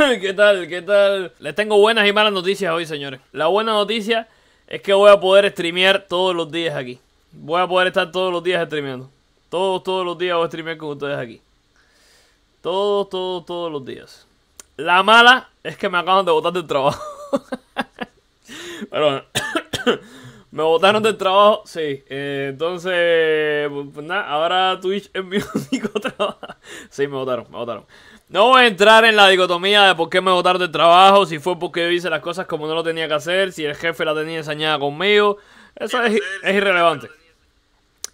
¿Qué tal? ¿Qué tal? Les tengo buenas y malas noticias hoy, señores. La buena noticia es que voy a poder streamear todos los días aquí. Voy a poder estar todos los días streameando. Todos, todos los días voy a streamear con ustedes aquí. Todos, todos, todos los días. La mala es que me acaban de botar del trabajo. Pero me botaron del trabajo, sí. Eh, entonces, pues, pues nada, ahora Twitch es mi único trabajo. Sí, me votaron, me votaron. No voy a entrar en la dicotomía de por qué me votaron del trabajo, si fue porque yo hice las cosas como no lo tenía que hacer, si el jefe la tenía ensañada conmigo. Eso es, irrelevante.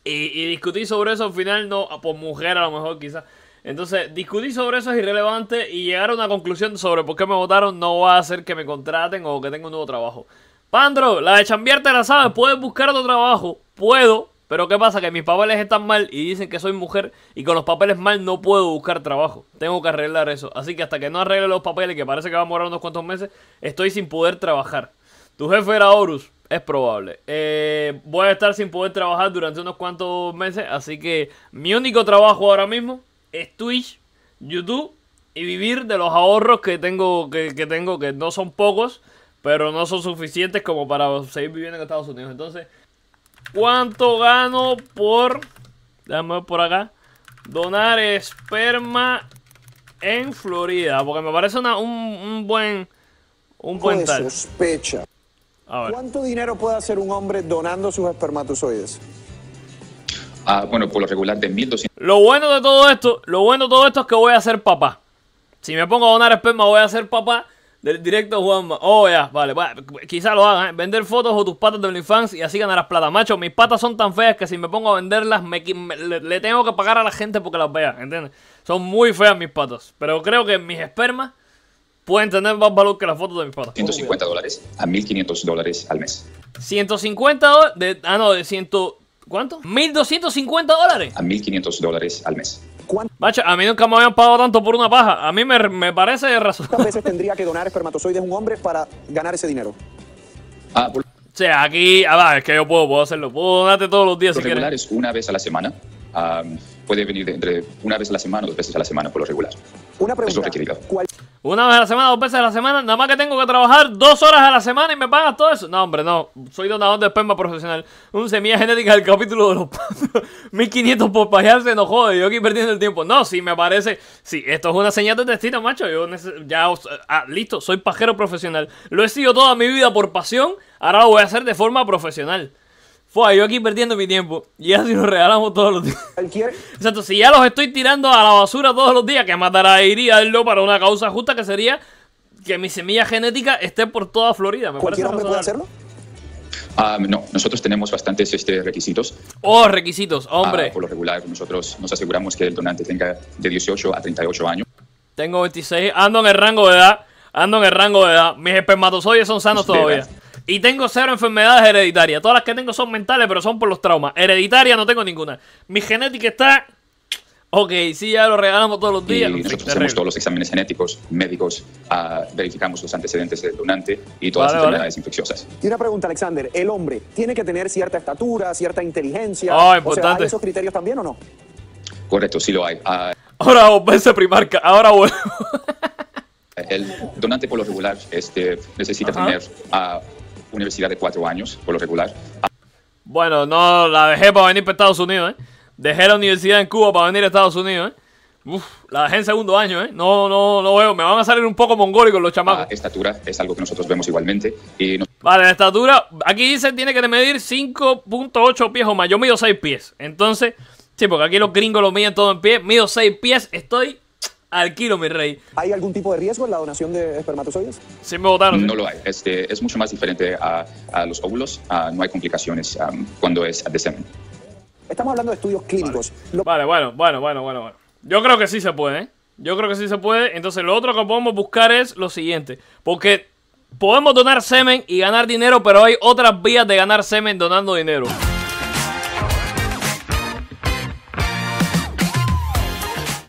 Y, y, discutí sobre eso al final, no, ah, por mujer a lo mejor quizás. Entonces, discutir sobre eso es irrelevante y llegar a una conclusión sobre por qué me votaron no va a hacer que me contraten o que tenga un nuevo trabajo. Pandro, la de chambear te la sabes, puedes buscar otro trabajo. Puedo, pero ¿qué pasa? Que mis papeles están mal y dicen que soy mujer y con los papeles mal no puedo buscar trabajo. Tengo que arreglar eso. Así que hasta que no arregle los papeles, que parece que va a morar unos cuantos meses, estoy sin poder trabajar. Tu jefe era Horus, es probable. Eh, voy a estar sin poder trabajar durante unos cuantos meses, así que mi único trabajo ahora mismo es Twitch, YouTube y vivir de los ahorros que tengo, que, que tengo, que no son pocos pero no son suficientes como para seguir viviendo en Estados Unidos. Entonces, ¿cuánto gano por, déjame ver por acá, donar esperma en Florida? Porque me parece una, un, buen, un buen pues tal. sospecha. ¿Cuánto dinero puede hacer un hombre donando sus espermatozoides? Ah, bueno, por lo regular de 1200. Lo bueno de todo esto, lo bueno de todo esto es que voy a ser papá. Si me pongo a donar esperma, voy a ser papá. Del directo Juanma. Oh, ya, vale. quizá lo hagan. ¿eh? Vender fotos o tus patas de OnlyFans y así ganarás plata. Macho, mis patas son tan feas que si me pongo a venderlas, le, tengo que pagar a la gente porque las vea. ¿Entiendes? Son muy feas mis patas. Pero creo que mis espermas pueden tener más valor que las fotos de mis patas. 150 dólares a 1500 dólares al mes. 150 dólares. Ah, no, de 100. ¿Cuánto? 1250 dólares. A 1500 dólares al mes. ¿Cuánto? a mí nunca me habían pagado tanto por una paja. A mí me, me parece razonable. veces tendría que donar espermatozoides un hombre para ganar ese dinero? Ah, O sea, aquí, ah, a es que yo puedo, puedo hacerlo. Puedo donarte todos los días por regular es una vez a la semana. Ah, puede venir entre una vez a la semana o dos veces a la semana por lo regular. Una Una vez a la semana, dos veces a la semana, nada más que tengo que trabajar dos horas a la semana y me pagas todo eso. No, hombre, no. Soy donador de esperma profesional. Un semilla genética del capítulo de los 1500 por payarse, no jode. Yo aquí perdiendo el tiempo. No, sí, me parece. Sí, esto es una señal de destino, macho. Yo ya, ah, listo, soy pajero profesional. Lo he sido toda mi vida por pasión. Ahora lo voy a hacer de forma profesional. Fua, yo aquí perdiendo mi tiempo. Y así nos regalamos todos los días. Exacto, si ya los estoy tirando a la basura todos los días, que matará iría irlo para una causa justa que sería que mi semilla genética esté por toda Florida. ¿Cualquier hombre puede hacerlo? Ah, no, nosotros tenemos bastantes este, requisitos. Oh, requisitos, ah, hombre. por lo regular, nosotros nos aseguramos que el donante tenga de 18 a 38 años. Tengo 26, ando en el rango de edad. Ando en el rango de edad. Mis espermatozoides son sanos todavía. Y tengo cero enfermedades hereditarias. Todas las que tengo son mentales, pero son por los traumas. Hereditaria no tengo ninguna. Mi genética está. Ok, sí, ya lo regalamos todos los días. Y nosotros hacemos todos los exámenes genéticos, médicos, ah, verificamos los antecedentes del donante y todas las enfermedades infecciosas. Y una pregunta, Alexander. ¿El hombre tiene que tener cierta estatura, cierta inteligencia? Ah, o sea, ¿Hay esos criterios también o no? Correcto, sí lo hay. Ah, ahora Ahora a primarca. Ahora vuelvo. el donante por lo regular este, necesita tener universidad de cuatro años, por lo regular. Bueno, no la dejé para venir para Estados Unidos, ¿eh? Dejé la universidad en Cuba para venir a Estados Unidos, ¿eh? la dejé en segundo año, ¿eh? No, no, no veo. Me van a salir un poco mongólicos los chamacos. Ah, estatura es algo que nosotros vemos igualmente. Vale, la estatura. Aquí dice tiene que medir 5.8 pies o más. Yo mido 6 pies. Entonces, sí, porque aquí los gringos lo miden todo en pie. Mido 6 pies. Estoy al kilo, mi rey. ¿Hay algún tipo de riesgo en la donación de espermatozoides? Sí, me votaron. ¿eh? No lo hay. Este, es mucho más diferente a, los óvulos. Ah, no hay complicaciones ah, cuando es de semen. Estamos hablando de estudios clínicos. Vale. bueno, bueno, bueno, bueno, Yo creo que sí se puede, ¿eh? Yo creo que sí se puede. Entonces, lo otro que podemos buscar es lo siguiente. Porque podemos donar semen y ganar dinero, pero hay otras vías de ganar semen donando dinero.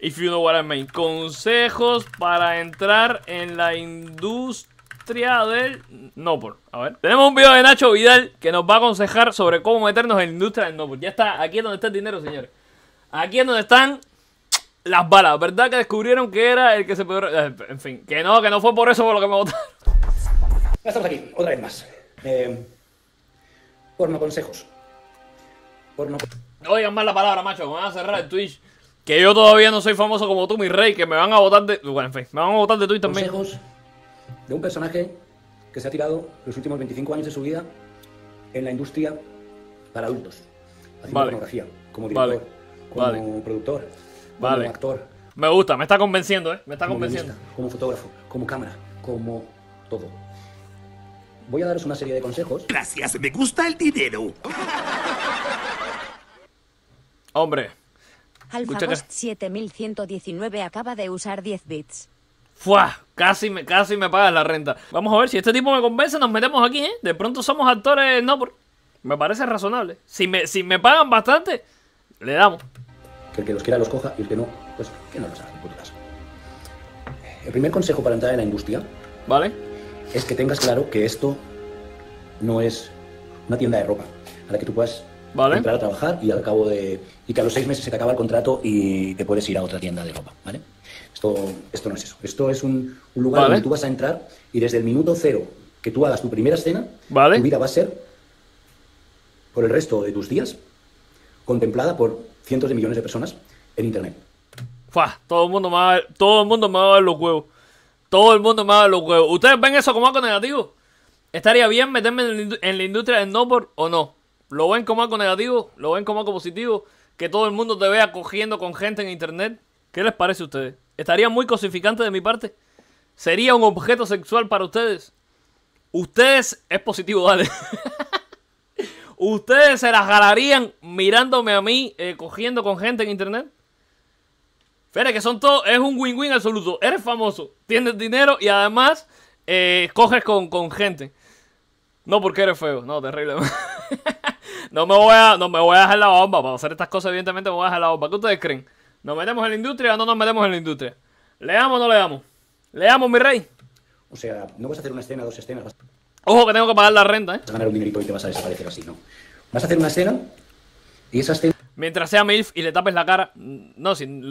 If you know what I mean. Consejos para entrar en la industria del por... A ver. Tenemos un video de Nacho Vidal que nos va a aconsejar sobre cómo meternos en la industria del Nopor. Ya está. Aquí es donde está el dinero, señores. Aquí es donde están las balas. ¿Verdad que descubrieron que era el que se... Eh, en fin. Que no, que no fue por eso por lo que me votaron. Ya Estamos aquí, otra vez más. Eh, no consejos. Porno... No oigan más la palabra, macho. Me van a cerrar el Twitch. Que yo todavía no soy famoso como tú, mi rey, que me van a votar de. Bueno, en fin, me van a votar de Twitter también. Consejos de un personaje que se ha tirado los últimos 25 años de su vida en la industria para adultos. vale. como director, como productor, como actor. Me gusta, me está convenciendo, ¿eh? Me está convenciendo. como fotógrafo, como cámara, como todo. Voy a daros una serie de consejos. Gracias, me gusta el dinero. Hombre, AlphaGhost 7119 acaba de usar 10 bits. ¡Fua! Casi me, casi me pagas la renta. Vamos a ver si este tipo me convence, nos metemos aquí, ¿eh? De pronto somos actores, no, me parece razonable. Si me, si me pagan bastante, le damos. Que el que los quiera los coja y el que no, pues que no los haga, por caso. El primer consejo para entrar en la industria. Vale. Es que tengas claro que esto no es una tienda de ropa a la que tú puedas Entrar a trabajar y al cabo de. Y que a los seis meses se te acaba el contrato y te puedes ir a otra tienda de ropa, ¿vale? Esto, esto no es eso. Esto es un, lugar donde tú vas a entrar y desde el minuto cero que tú hagas tu primera escena, tu vida va a ser, por el resto de tus días, contemplada por cientos de millones de personas en Internet. todo el mundo me va todo el mundo los huevos. Todo el mundo me va a los huevos. ¿Ustedes ven eso como algo negativo? ¿Estaría bien meterme en la industria del por o no? Lo ven como algo negativo, lo ven como algo positivo. Que todo el mundo te vea cogiendo con gente en internet. ¿Qué les parece a ustedes? ¿Estaría muy cosificante de mi parte? ¿Sería un objeto sexual para ustedes? Ustedes es positivo, dale. ¿Ustedes se las jalarían mirándome a mí eh, cogiendo con gente en internet? Fere, que son todos, es un win-win absoluto. Eres famoso, tienes dinero y además eh, coges con, con gente. No porque eres feo, no, terrible. No me voy a, no me voy a dejar la bomba. Para hacer estas cosas, evidentemente, me voy a dejar la bomba. ¿Qué ustedes creen? ¿Nos metemos en la industria o no nos metemos en la industria? leamos o no leamos leamos mi rey? O sea, no vas a hacer una escena, dos escenas. Ojo, que tengo que pagar la renta, ¿eh? Vas a ganar un dinerito y te vas a desaparecer así, ¿no? Vas a hacer una escena y esa escena... Mientras sea MILF y le tapes la cara. No, si,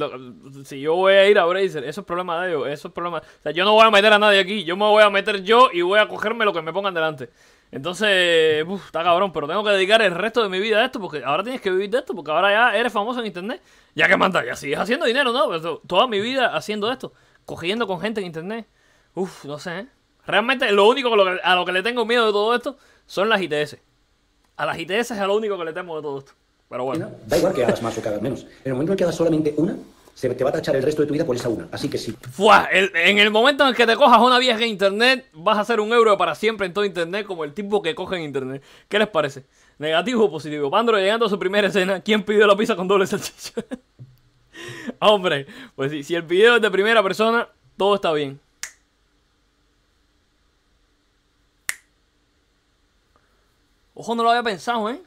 yo voy a ir a Bracer, eso es problema de ellos. Eso es O sea, yo no voy a meter a nadie aquí. Yo me voy a meter yo y voy a cogerme lo que me pongan delante. Entonces, uf, está cabrón, pero tengo que dedicar el resto de mi vida a esto, porque ahora tienes que vivir de esto, porque ahora ya eres famoso en internet. Ya que manda, ya sigues haciendo dinero, ¿no? Pues, toda mi vida haciendo esto, cogiendo con gente en internet. Uf, no sé, ¿eh? Realmente lo único a lo que le tengo miedo de todo esto son las ITS. A las ITS es lo único que le temo de todo esto. Pero bueno. Da igual que hagas más o que hagas menos. En el momento en que hagas solamente una, se te va a tachar el resto de tu vida por esa una. Así que sí. en el momento en que te cojas una vieja en internet, vas a ser un euro para siempre en todo internet, como el tipo que coge en internet. ¿Qué les parece? ¿Negativo o positivo? Pandro llegando a su primera escena, ¿quién pidió la pizza con doble salchicha? Hombre, pues si el video es de primera persona, todo está bien. Ojo, no lo había pensado, ¿eh?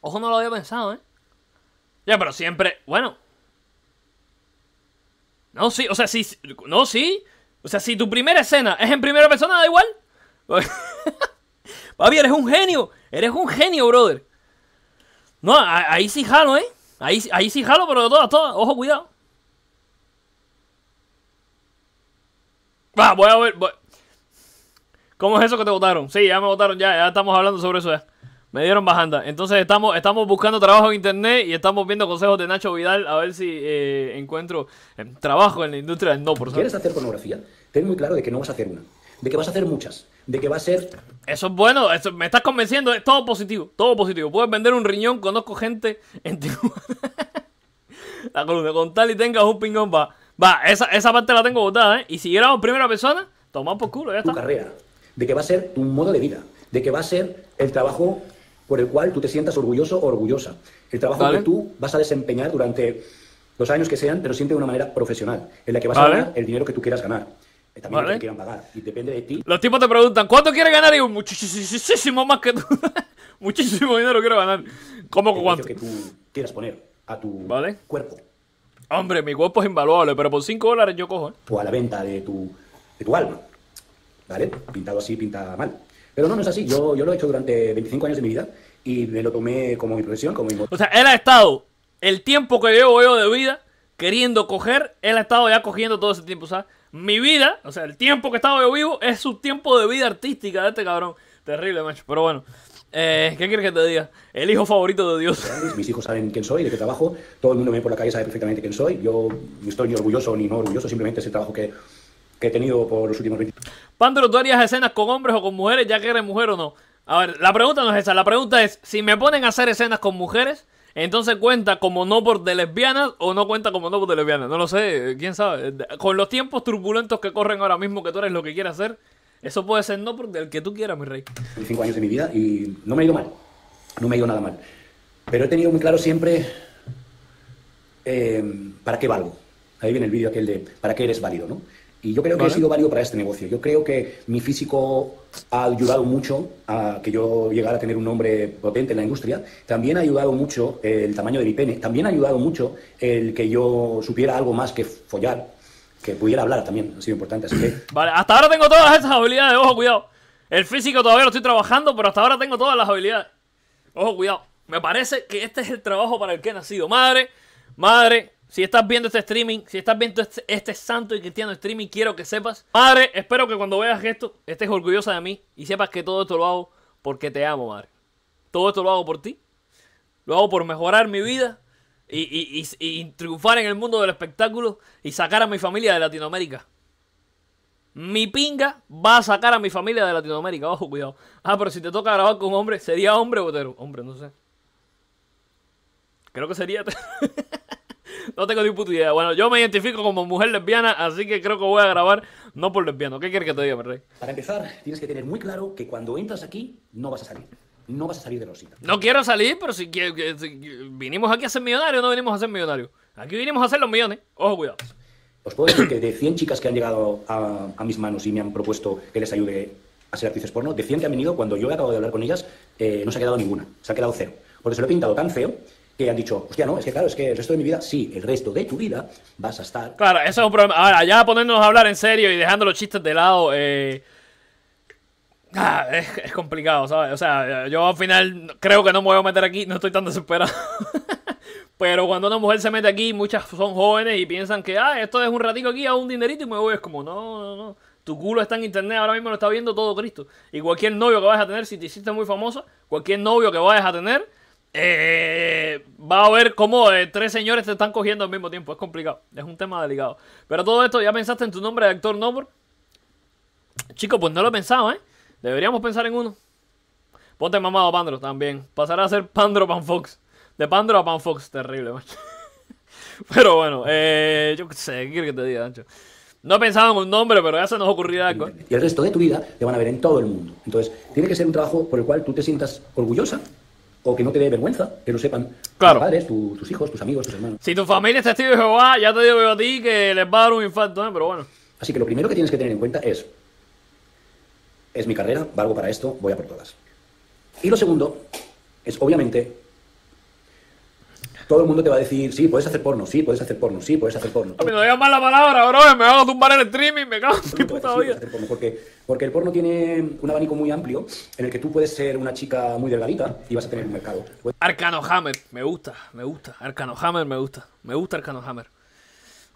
Ojo, no lo había pensado, ¿eh? Ya, pero siempre. Bueno. No, sí, o sea, sí. No, sí. O sea, si tu primera escena es en primera persona, da igual. Papi, eres un genio. Eres un genio, brother. No, ahí sí jalo, ¿eh? Ahí, ahí sí jalo, pero de todas, todas. Ojo, cuidado. Va, voy a ver. ¿Cómo es eso que te votaron? Sí, ya me votaron, ya, ya estamos hablando sobre eso. Ya. Me dieron bajanda. Entonces estamos, estamos buscando trabajo en internet y estamos viendo consejos de Nacho Vidal a ver si eh, encuentro em, trabajo en la industria no, por ¿Quieres hacer pornografía? Ten muy claro de que no vas a hacer una, de que vas a hacer muchas, de que va a ser. Eso es bueno, eso, me estás convenciendo, es todo positivo, todo positivo. Puedes vender un riñón, conozco gente en La columna, con tal y tengas un pingón, va. Va, esa, esa parte la tengo botada, ¿eh? Y si éramos primera persona, toma por culo, ya está. Tu carrera, de que va a ser tu modo de vida, de que va a ser el trabajo por el cual tú te sientas orgulloso o orgullosa. El trabajo que tú vas a desempeñar durante los años que sean, pero siempre de una manera profesional, en la que vas a ganar el dinero que tú quieras ganar. Eh, también lo que quieran pagar. Y depende de ti. Los tipos te preguntan, ¿cuánto quieres ganar? Y un muchísimo más que tú. muchísimo dinero quiero ganar. ¿Cómo el cuánto? que tú quieras poner a tu cuerpo. Hombre, mi cuerpo es invaluable, pero por 5 dólares yo cojo. ¿eh? O a la venta de tu, de tu alma. ¿Vale? Pintado así, pinta mal. Pero no, no es así. Yo, yo lo he hecho durante 25 años de mi vida y me lo tomé como mi profesión, como mi O sea, él ha estado el tiempo que llevo yo de vida queriendo coger, él ha estado ya cogiendo todo ese tiempo. O sea, mi vida, o sea, el tiempo que he estado yo vivo es su tiempo de vida artística de este cabrón. Terrible, macho. Pero bueno. Eh, ¿Qué quieres que te diga? El hijo favorito de Dios. Mis hijos saben quién soy, de qué trabajo. Todo el mundo me ve por la calle sabe perfectamente quién soy. Yo no estoy ni orgulloso ni no orgulloso, simplemente es el trabajo que que he tenido por los últimos 20 Pandro, ¿tú harías escenas con hombres o con mujeres, ya que eres mujer o no? A ver, la pregunta no es esa, la pregunta es, si me ponen a hacer escenas con mujeres, entonces cuenta como no por de lesbianas o no cuenta como no por de lesbianas, no lo sé, quién sabe. Con los tiempos turbulentos que corren ahora mismo, que tú eres lo que quieras hacer, eso puede ser no por del que tú quieras, mi rey. Cinco años de mi vida y no me ha ido mal, no me ha ido nada mal. Pero he tenido muy claro siempre eh, para qué valgo. Ahí viene el vídeo aquel de para qué eres válido, ¿no? Y yo creo que ha he sido válido para este negocio. Yo creo que mi físico ha ayudado mucho a que yo llegara a tener un nombre potente en la industria. También ha ayudado mucho el tamaño de mi pene. También ha ayudado mucho el que yo supiera algo más que follar. Que pudiera hablar también. Ha sido importante. Vale, hasta ahora tengo todas esas habilidades. Ojo, cuidado. El físico todavía lo estoy trabajando, pero hasta ahora tengo todas las habilidades. Ojo, cuidado. Me parece que este es el trabajo para el que he nacido. Madre, madre, si estás viendo este streaming, si estás viendo este, este, santo y cristiano streaming, quiero que sepas. Madre, espero que cuando veas esto estés orgullosa de mí y sepas que todo esto lo hago porque te amo, madre. Todo esto lo hago por ti. Lo hago por mejorar mi vida y, triunfar en el mundo del espectáculo y sacar a mi familia de Latinoamérica. Mi pinga va a sacar a mi familia de Latinoamérica. Ojo, cuidado. Ah, pero si te toca grabar con un hombre, ¿sería hombre o Hombre, no sé. Creo que sería No tengo ni puta idea. Bueno, yo me identifico como mujer lesbiana, así que creo que voy a grabar no por lesbiano. ¿Qué quieres que te diga, mi rey? Para empezar, tienes que tener muy claro que cuando entras aquí no vas a salir. No vas a salir de Rosita. No quiero salir, pero si, vinimos aquí a ser millonarios, no vinimos a ser millonarios. Aquí vinimos a hacer los millones. Ojo, cuidado. Os puedo decir que de 100 chicas que han llegado a, mis manos y me han propuesto que les ayude a ser actrices porno, de 100 que han venido, cuando yo he acabado de hablar con ellas, eh, no se ha quedado ninguna. Se ha quedado cero. Porque se lo he pintado tan feo que han dicho, hostia, no, es que claro, es que el resto de mi vida, sí, el resto de tu vida vas a estar. Claro, eso es un problema. Ahora, ya poniéndonos a hablar en serio y dejando los chistes de lado, eh... Ah, es, complicado, ¿sabes? O sea, yo al final creo que no me voy a meter aquí, no estoy tan desesperado. Pero cuando una mujer se mete aquí, muchas son jóvenes y piensan que, ah, esto es un ratico aquí, hago un dinerito y me voy. Es como, no, no, no. Tu culo está en internet, ahora mismo lo está viendo todo Cristo. Y cualquier novio que vayas a tener, si te hiciste muy famosa, cualquier novio que vayas a tener eh, va a ver cómo eh, tres señores te están cogiendo al mismo tiempo. Es complicado, es un tema delicado. Pero todo esto, ¿ya pensaste en tu nombre de actor Novor? Chico, pues no lo pensaba, ¿eh? Deberíamos pensar en uno. Ponte mamado Pandro también. Pasará a ser Pandro Fox De Pandro a Fox terrible, Pero bueno, eh, yo qué sé, ¿qué que te diga, Ancho? No pensaba en un nombre, pero ya se nos ocurrirá algo. ¿eh? Y el resto de tu vida te van a ver en todo el mundo. Entonces, tiene que ser un trabajo por el cual tú te sientas orgullosa o que no te dé vergüenza, que lo sepan claro. tus padres, tus hijos, tus amigos, tus hermanos. Si tu familia es testigo de Jehová, ya te digo yo a ti que les va a dar un infarto, ¿eh? pero bueno. Así que lo primero que tienes que tener en cuenta es, es mi carrera, valgo para esto, voy a por todas. Y lo segundo es, obviamente, todo el mundo te va a decir, sí, puedes hacer porno, sí, puedes hacer porno, sí, puedes hacer porno. A no digas la palabra, bro, me van a tumbar el streaming, me cago en mi puta vida. porque, porque el porno tiene un abanico muy amplio en el que tú puedes ser una chica muy delgadita y vas a tener un mercado. Arcano Hammer, me gusta, me gusta. Arcano Hammer, me gusta. Me gusta Arcano Hammer.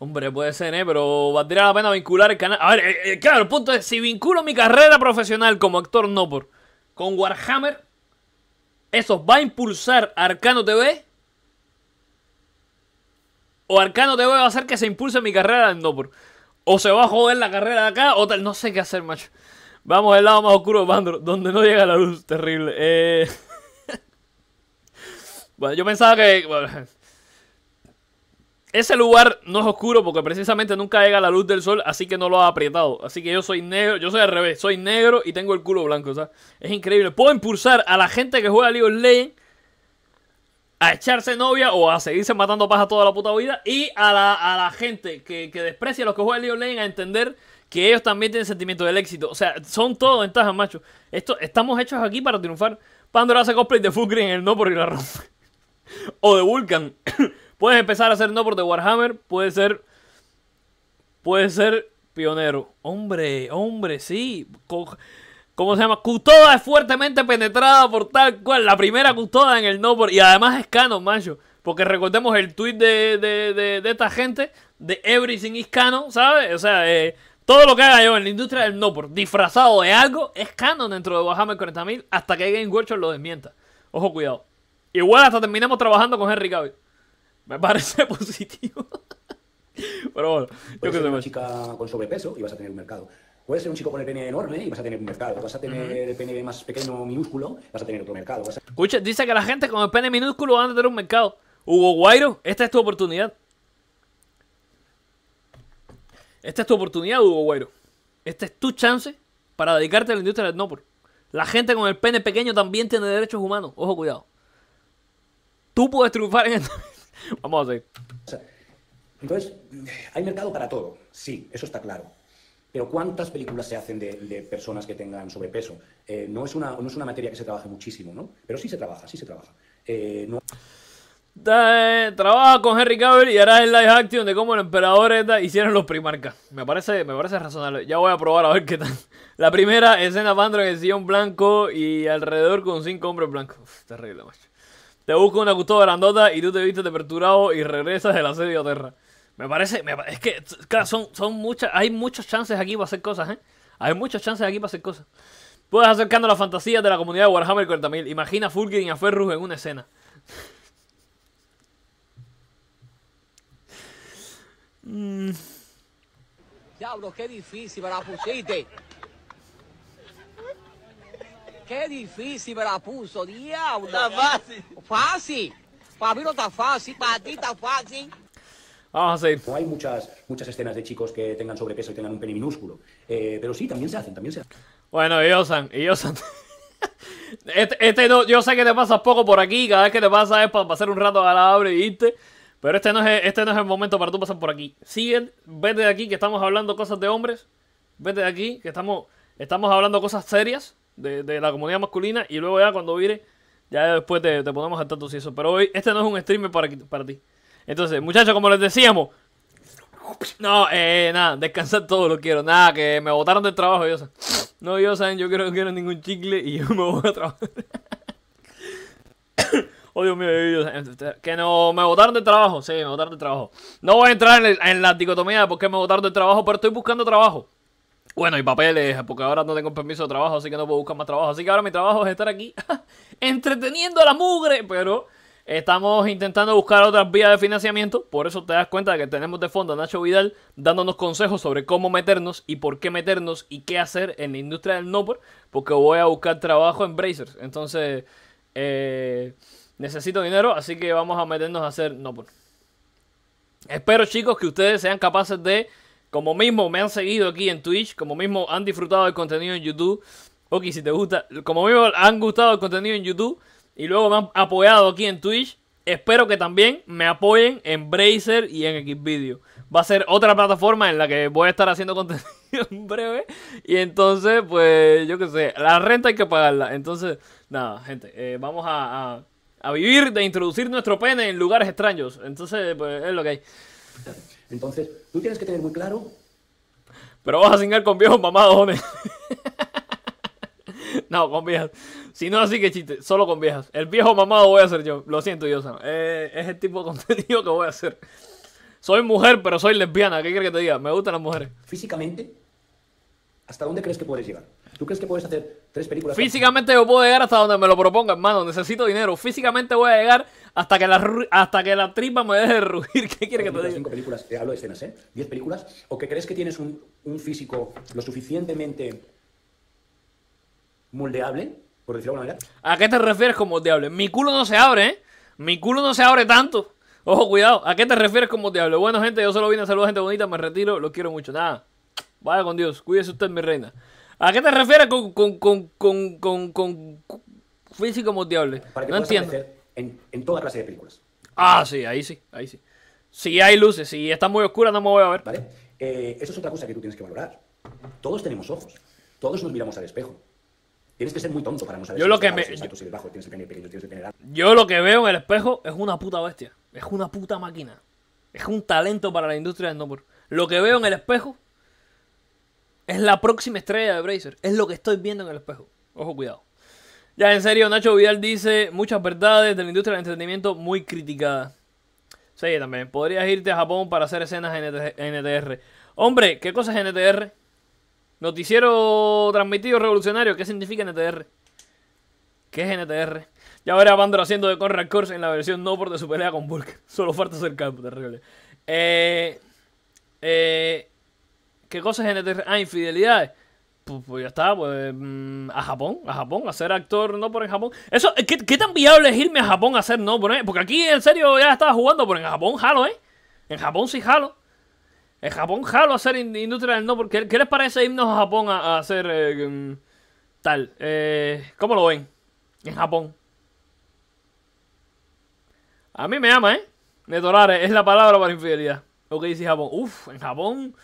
Hombre, puede ser, ¿eh? Pero valdría la pena vincular el canal. A ver, eh, eh, claro, el punto es, si vinculo mi carrera profesional como actor no por con Warhammer, eso va a impulsar Arcano TV o Arcano te voy a hacer que se impulse mi carrera en Nopor. O se va a joder la carrera de acá, o tal. No sé qué hacer, macho. Vamos al lado más oscuro de donde no llega la luz. Terrible. Eh. bueno, yo pensaba que. ese lugar no es oscuro porque precisamente nunca llega la luz del sol, así que no lo ha apretado. Así que yo soy negro, yo soy al revés, soy negro y tengo el culo blanco, o sea, es increíble. Puedo impulsar a la gente que juega League of Legends a echarse novia o a seguirse matando paja toda la puta vida. Y a la, gente que, desprecia a los que juegan League of a entender que ellos también tienen sentimiento del éxito. O sea, son todos ventajas, macho. Esto, estamos hechos aquí para triunfar. Pandora hace cosplay de Fulgrim en el no por el la o de Vulcan. puedes empezar a hacer no por de Warhammer. Puede ser. Puede ser pionero. Hombre, hombre, sí. Co ¿Cómo se llama? Custoda es fuertemente penetrada por tal cual. La primera Custoda en el no Y además es canon, macho. Porque recordemos el tweet de, esta gente. De Everything is canon, ¿sabes? O sea, eh, todo lo que haga yo en la industria del no disfrazado de algo es canon dentro de Warhammer 40.000 hasta que Game Workshop lo desmienta. Ojo, cuidado. Igual hasta terminemos trabajando con Henry Cavill. Me parece positivo. Pero bueno, yo que pues una chica con sobrepeso y vas a tener un mercado. Puedes ser un chico con el pene enorme y vas a tener un mercado. Vas a tener el pene más pequeño, o minúsculo, vas a tener otro mercado. Escucha, dice que la gente con el pene minúsculo van a tener un mercado. Hugo Guairo, esta es tu oportunidad. Esta es tu oportunidad, Hugo Guairo. Esta es tu chance para dedicarte a la industria del etnópolis. La gente con el pene pequeño también tiene derechos humanos. Ojo, cuidado. Tú puedes triunfar en esto. Vamos a seguir. Entonces, hay mercado para todo. Sí, eso está claro. Pero ¿cuántas películas se hacen de, personas que tengan sobrepeso? Eh, no, es una, es una materia que se trabaje muchísimo, ¿no? Pero sí se trabaja, sí se trabaja. Eh, eh, trabaja con Henry Cavill y harás el live action de cómo el emperador hicieron los primarcas. Me parece, me parece razonable. Ya voy a probar a ver qué tal. La primera escena Pandro en el sillón blanco y alrededor con cinco hombres blancos. Uf, macho. Te busco una custodia grandota y tú te viste de perturbado y regresas del asedio a terra. Me parece, es que, claro, son, son muchas, hay muchas chances aquí para hacer cosas, ¿eh? Hay muchas chances aquí para hacer cosas. Puedes acercando la fantasía de la comunidad de Warhammer 40.000. Imagina Fulgrim y a Ferrus en una escena. Diablo, qué difícil me la pusiste. Qué difícil me la puso, diablo. Está fácil. Fácil. Para mí no está fácil, para ti está fácil. Vamos a hay muchas, muchas escenas de chicos que tengan sobrepeso y tengan un pene minúsculo. Eh, pero sí, también se hacen, también se Bueno, y Osan, y este, este, no, yo sé que te pasas poco por aquí, cada vez que te pasas es para pasar un rato a abre y irte. Pero este no, es, este no es el momento para tú pasar por aquí. Sigue, vete de aquí que estamos hablando cosas de hombres. Vete de aquí que estamos, estamos hablando cosas serias de, la comunidad masculina. Y luego ya cuando vire, ya después te, ponemos al tanto si eso. Pero hoy este no es un streamer para, para ti. Entonces, muchachos, como les decíamos. No, eh, nada, descansar todo lo quiero. Nada, que me botaron del trabajo, sé. No, yo creo que no quiero ningún chicle y yo me voy a trabajar. oh, Dios mío, este, Que no, me botaron del trabajo. Sí, me botaron del trabajo. No voy a entrar en, la dicotomía de por qué me botaron del trabajo, pero estoy buscando trabajo. Bueno, y papeles, porque ahora no tengo permiso de trabajo, así que no puedo buscar más trabajo. Así que ahora mi trabajo es estar aquí entreteniendo a la mugre, pero Estamos intentando buscar otras vías de financiamiento, por eso te das cuenta de que tenemos de fondo a Nacho Vidal dándonos consejos sobre cómo meternos y por qué meternos y qué hacer en la industria del NOPOR, porque voy a buscar trabajo en Brazers. Entonces, eh, necesito dinero, así que vamos a meternos a hacer NOPOR. Espero chicos que ustedes sean capaces de, como mismo me han seguido aquí en Twitch, como mismo han disfrutado del contenido en YouTube, Ok, si te gusta, como mismo han gustado el contenido en YouTube y luego me han apoyado aquí en Twitch. Espero que también me apoyen en Bracer y en Xvideo. Va a ser otra plataforma en la que voy a estar haciendo contenido en breve. Y entonces, pues, yo qué sé, la renta hay que pagarla. Entonces, nada, gente, eh, vamos a, vivir de introducir nuestro pene en lugares extraños. Entonces, pues, es lo que hay. Entonces, tú tienes que tener muy claro. Pero vas a cingar con viejos mamados, no, con viejas. Si no, así que chiste, solo con viejas. El viejo mamado voy a hacer yo. Lo siento, Dios. Eh, es el tipo de contenido que voy a hacer. Soy mujer, pero soy lesbiana. ¿Qué quieres que te diga? Me gustan las mujeres. Físicamente, ¿hasta dónde crees que puedes llegar? ¿Tú crees que puedes hacer tres películas? Físicamente yo puedo llegar hasta donde me lo proponga, hermano. Necesito dinero. Físicamente voy a llegar hasta que la, hasta que la tripa me deje de rugir. ¿Qué quieres que te diga? Cinco películas, escenas, ¿eh? Diez películas. ¿O que crees que tienes un, un físico lo suficientemente moldeable ¿A qué te refieres como diablo? Mi culo no se abre, ¿eh? Mi culo no se abre tanto. Ojo, cuidado. ¿A qué te refieres como diablo? Bueno, gente, yo solo vine a saludar a gente bonita, me retiro, lo quiero mucho. Nada. Vaya con Dios, cuídese usted, mi reina. ¿A qué te refieres con, con, como con, Para que no entiendo. En, en toda clase de películas. Ah, sí, ahí sí, ahí sí. Si hay luces, si está muy oscura, no me voy a ver. Vale. Eh, eso es otra cosa que tú tienes que valorar. Todos tenemos ojos. Todos nos miramos al espejo. Tienes que ser muy tonto para no saber yo lo que Yo lo que veo en el espejo es una puta bestia. Es una puta máquina. Es un talento para la industria del snowboard. Lo que veo en el espejo es la próxima estrella de Bracer. Es lo que estoy viendo en el espejo. Ojo, cuidado. Ya, en serio, Nacho Vidal dice muchas verdades de la industria del entretenimiento muy criticadas. Sí, también. Podrías irte a Japón para hacer escenas en e NTR. E Hombre, ¿qué cosa es NTR? Noticiero transmitido revolucionario. ¿Qué significa NTR? ¿Qué es NTR? Ya a Pandora haciendo de Conrad en la versión no por de su pelea con Bulk. Solo falta ser campo, terrible. Eh, eh, ¿Qué cosa es NTR? Ah, infidelidades. Pues, ya está, pues mm, a Japón, a Japón, a ser actor no por en Japón. Eso, ¿qué, tan viable es irme a Japón a hacer no por en? Porque aquí en serio ya estaba jugando, por en Japón jalo, ¿eh? En Japón sí jalo. En eh, Japón jalo hacer Industrial No, porque ¿qué les parece irnos a Japón a, hacer eh, mm, tal? Eh, ¿Cómo lo ven? En Japón. A mí me ama, ¿eh? Netorare es la palabra para infidelidad. Lo que dice Japón. Uf, en Japón.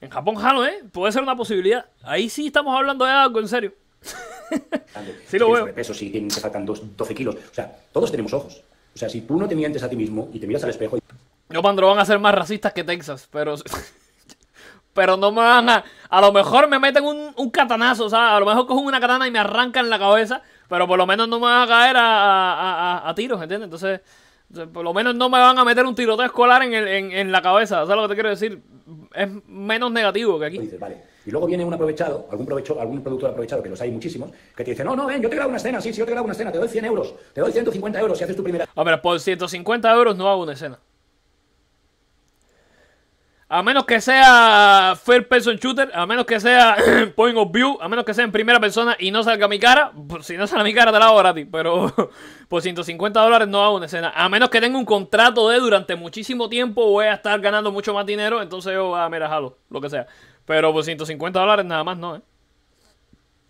En Japón jalo, ¿eh? Puede ser una posibilidad. Ahí sí estamos hablando de algo, en serio. sí lo veo. si te faltan 12 kilos. O sea, todos tenemos ojos. O sea, si tú no te mientes a ti mismo y te miras al espejo. Y... Yo, Pandro, van a ser más racistas que Texas, pero. Pero no me van a. A lo mejor me meten un, un catanazo, sea, A lo mejor cojo una katana y me arrancan la cabeza. Pero por lo menos no me van a caer a, a, a, tiros, ¿entiendes? Entonces, por lo menos no me van a meter un tiroteo escolar en, en, la cabeza. ¿Sabes lo que te quiero decir? Es menos negativo que aquí. Y luego viene un aprovechado, algún, provecho, algún productor aprovechado, que los hay muchísimos, que te dice, no, no, ven, yo te grabo una escena, sí, sí, yo te grabo una escena, te doy 100 euros, te doy 150 euros si haces tu primera... Hombre, por 150 euros no hago una escena. A menos que sea Fair Person Shooter, a menos que sea Point of View, a menos que sea en primera persona y no salga mi cara, pues, si no sale mi cara te la hago gratis, pero por 150 dólares no hago una escena. A menos que tenga un contrato de durante muchísimo tiempo voy a estar ganando mucho más dinero, entonces yo, ah, me a jalo, lo que sea. Pero por 150 dólares nada más no, ¿eh?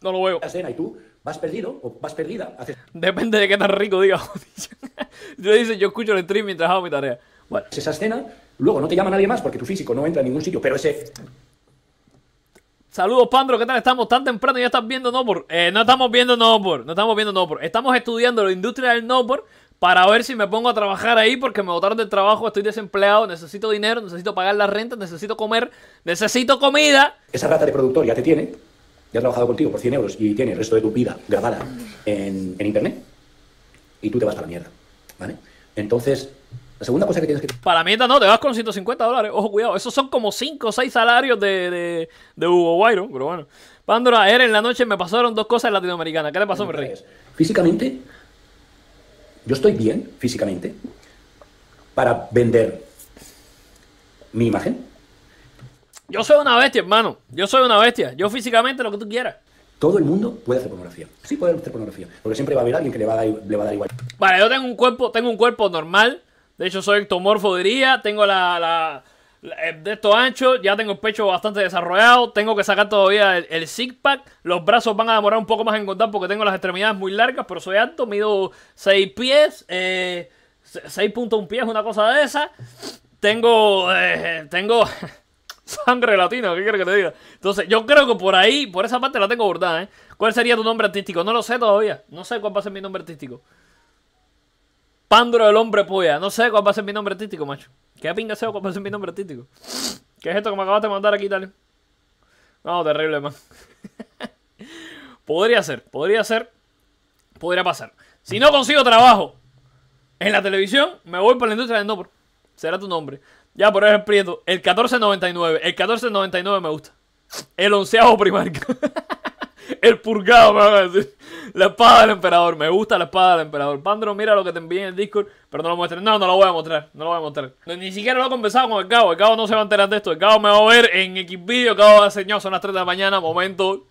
No lo veo. Escena y tú vas perdido o vas perdida. Depende de qué tan rico diga. yo dice, yo escucho el stream mientras hago mi tarea esa escena, luego no te llama nadie más porque tu físico no entra en ningún sitio, pero ese... Saludos, Pandro, ¿qué tal estamos? Tan temprano ya estás viendo Nobor. Eh, no estamos viendo Nobor, no estamos viendo Nobor. Estamos estudiando la industria del Nobor para ver si me pongo a trabajar ahí porque me botaron del trabajo, estoy desempleado, necesito dinero, necesito pagar la renta, necesito comer, necesito comida. Esa rata de productor ya te tiene, ya ha trabajado contigo por 100 euros y tiene el resto de tu vida grabada en, en internet y tú te vas a la mierda, ¿vale? Entonces, la segunda cosa que tienes que... Para mí, no, te vas con 150 dólares. Ojo, cuidado. Esos son como 5 o 6 salarios de, de, de Hugo Guairo, pero bueno. Pandora, ayer en la noche me pasaron dos cosas latinoamericanas. ¿Qué le pasó, mi rey? Físicamente, yo estoy bien físicamente para vender mi imagen. Yo soy una bestia, hermano. Yo soy una bestia. Yo físicamente lo que tú quieras. Todo el mundo puede hacer pornografía. Sí puede hacer pornografía. Porque siempre va a haber alguien que le va a dar, le va a dar igual. Vale, yo tengo un cuerpo, tengo un cuerpo normal de hecho, soy ectomorfo, diría. Tengo la, eh, de esto ancho, ya tengo el pecho bastante desarrollado. Tengo que sacar todavía el, zig pack. Los brazos van a demorar un poco más en contar porque tengo las extremidades muy largas, pero soy alto, mido 6 pies. 6.1 eh, pies, una cosa de esa. Tengo. Eh, tengo. Sangre latina, ¿qué quieres que te diga? Entonces, yo creo que por ahí, por esa parte la tengo bordada. ¿eh? ¿Cuál sería tu nombre artístico? No lo sé todavía. No sé cuál va a ser mi nombre artístico. Pandro del hombre polla. No sé cuál va a ser mi nombre artístico, macho. ¿Qué pinga sea cuál va a ser mi nombre artístico? ¿Qué es esto que me acabaste de mandar aquí, tal? No, terrible, man. podría ser, podría ser, podría pasar. Si no consigo trabajo en la televisión, me voy por la industria del por... Será tu nombre. Ya, por eso el prieto. El 1499. El 1499 me gusta. El onceavo primario. El purgado, me van a decir. La espada del emperador. Me gusta la espada del emperador. Pandro, mira lo que te envié en el Discord, pero no lo muestres. No, no lo voy a mostrar. No lo voy a mostrar. Ni siquiera lo he conversado con el cabo. El cabo no se va a enterar de esto. El cabo me va a ver en X video. El cabo va a son las 3 de la mañana. Momento.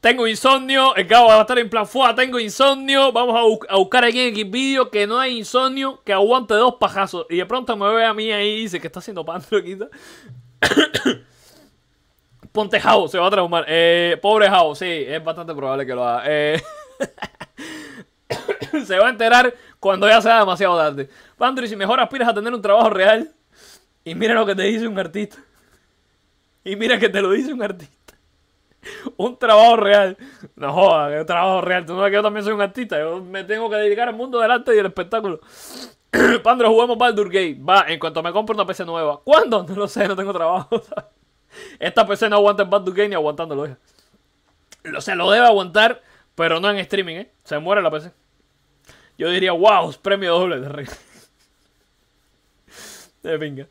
Tengo insomnio. El cabo va a estar en plan Fua, Tengo insomnio. Vamos a, buscar aquí en X que no hay insomnio. Que aguante dos pajazos. Y de pronto me ve a mí ahí y dice ¿Qué está haciendo Pandro, quita. Ponte Jao, se va a traumar. Eh, pobre Jao, sí, es bastante probable que lo haga. Eh, se va a enterar cuando ya sea demasiado tarde. ¿y si mejor aspiras a tener un trabajo real, y mira lo que te dice un artista. Y mira que te lo dice un artista. Un trabajo real. No jodas, un trabajo real. Tú no que yo también soy un artista. Yo me tengo que dedicar al mundo del arte y el espectáculo. Pandro, juguemos Baldur Gate. Va, en cuanto me compre una PC nueva. ¿Cuándo? No lo sé, no tengo trabajo. ¿sabes? Esta PC no aguanta en Bad Game ni aguantándolo. O Lo, se lo debe aguantar, pero no en streaming, ¿eh? Se muere la PC. Yo diría, wow, premio doble de rey. De pinga.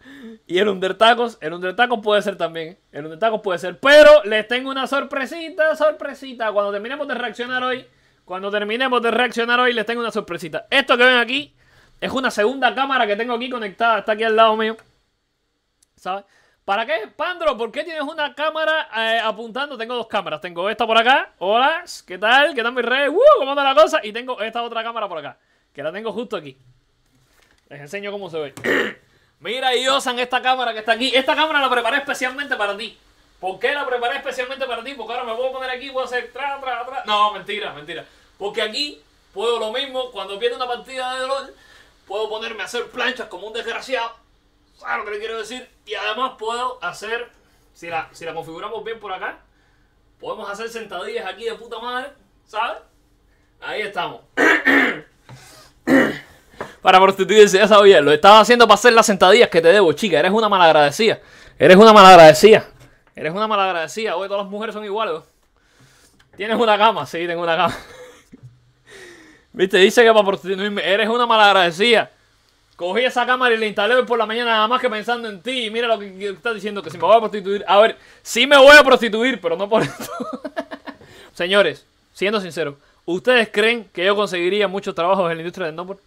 Y el Undertacos, el Undertacos puede ser también. ¿eh? El Undertacos puede ser. Pero les tengo una sorpresita, sorpresita. Cuando terminemos de reaccionar hoy, cuando terminemos de reaccionar hoy, les tengo una sorpresita. Esto que ven aquí es una segunda cámara que tengo aquí conectada. Está aquí al lado mío. ¿Sabes? ¿Para qué, Pandro? ¿Por qué tienes una cámara eh, apuntando? Tengo dos cámaras. Tengo esta por acá. Hola, ¿qué tal? ¿Qué tal mis redes? ¡Uh! ¿Cómo anda la cosa? Y tengo esta otra cámara por acá. Que la tengo justo aquí. Les enseño cómo se ve. Mira, Yosan, esta cámara que está aquí. Esta cámara la preparé especialmente para ti. ¿Por qué la preparé especialmente para ti? Porque ahora me voy a poner aquí, voy a hacer tra, tra, tra. No, mentira, mentira. Porque aquí puedo lo mismo. Cuando pierdo una partida de dolor, puedo ponerme a hacer planchas como un desgraciado ¿Sabes lo que le quiero decir? Y además puedo hacer, si la, si la configuramos bien por acá, podemos hacer sentadillas aquí de puta madre, ¿sabes? Ahí estamos. para prostituirse, ya sabía. Lo estaba haciendo para hacer las sentadillas que te debo, chica. Eres una malagradecida. Eres una malagradecida. Eres una malagradecida. Hoy todas las mujeres son iguales. Tienes una cama, sí, tengo una cama. Viste, dice que para prostituirme, eres una malagradecida. Cogí esa cámara y la instalé hoy por la mañana nada más que pensando en ti. Y mira lo que estás diciendo, que si me voy a prostituir. A ver, sí me voy a prostituir, pero no por esto. Señores, siendo sincero, ¿ustedes creen que yo conseguiría muchos trabajos en la industria del por?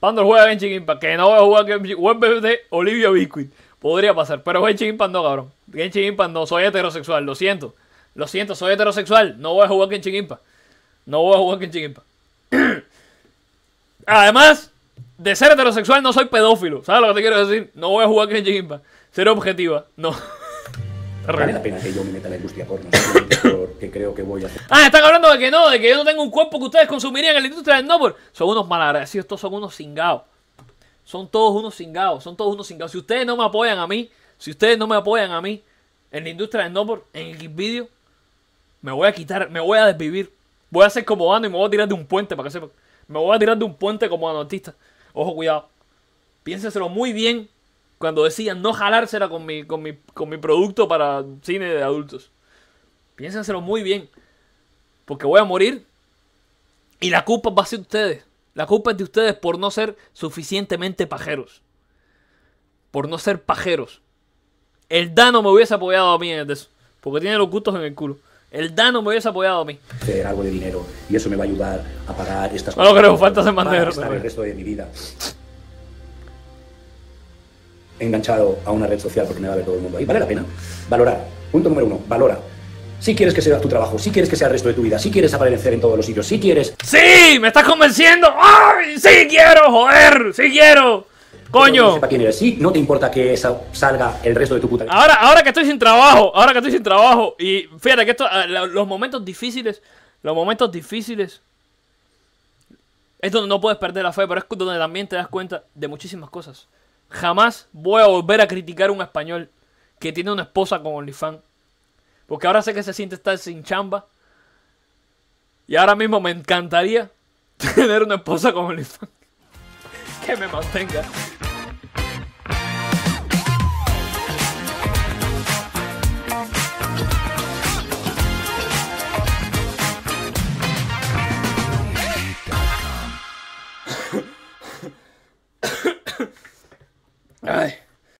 Pando juega bien chiquimpa que no voy a jugar Web de Olivia Biscuit. Podría pasar, pero bien Impact no, cabrón. Bien Impact no, soy heterosexual, lo siento. Lo siento, soy heterosexual, no voy a jugar bien chiquimpa No voy a jugar bien Impact. Además, de ser heterosexual no soy pedófilo. ¿Sabes lo que te quiero decir? No voy a jugar con Jimba. Ser objetiva. No. Vale pena que yo me meta porque creo que voy a Ah, están hablando de que no, de que yo no tengo un cuerpo que ustedes consumirían en la industria del no Son unos malagradecidos, estos son unos cingados. Son todos unos cingados, son todos unos cingados. Si ustedes no me apoyan a mí, si ustedes no me apoyan a mí en la industria del no en el video, me voy a quitar, me voy a desvivir. Voy a ser como Dano y me voy a tirar de un puente para que sepan. Me voy a tirar de un puente como anotista. Ojo, cuidado. Piénsenselo muy bien cuando decían no jalársela con mi, con mi, producto para cine de adultos. Piénsenselo muy bien. Porque voy a morir y la culpa va a ser de ustedes. La culpa es de ustedes por no ser suficientemente pajeros. Por no ser pajeros. El Dano me hubiese apoyado a mí en eso. Porque tiene los gustos en el culo. El Dano me hubiese apoyado a mí. Hacer algo de dinero y eso me va a ayudar a pagar estas cosas. No creo, faltas de Para el resto de mi vida. Enganchado a una red social porque me va todo el mundo ahí. ¿Vale la pena? Valorar. Punto número uno, valora. Si quieres que sea tu trabajo, si quieres que sea el resto de tu vida, si quieres aparecer en todos los sitios, si quieres... ¡Sí! ¡Me estás convenciendo! ¡Ay! ¡Sí quiero, joder! ¡Sí quiero! ¡Coño! No Sí, no te importa que salga el resto de tu puta Ahora, ahora que estoy sin trabajo, ahora que estoy sin trabajo. Y fíjate que esto, eh, los momentos difíciles, los momentos difíciles. Es donde no puedes perder la fe, pero es donde también te das cuenta de muchísimas cosas. Jamás voy a volver a criticar a un español que tiene una esposa con OnlyFans. Porque ahora sé que se siente estar sin chamba. Y ahora mismo me encantaría tener una esposa con OnlyFans. que me mantenga. Ay.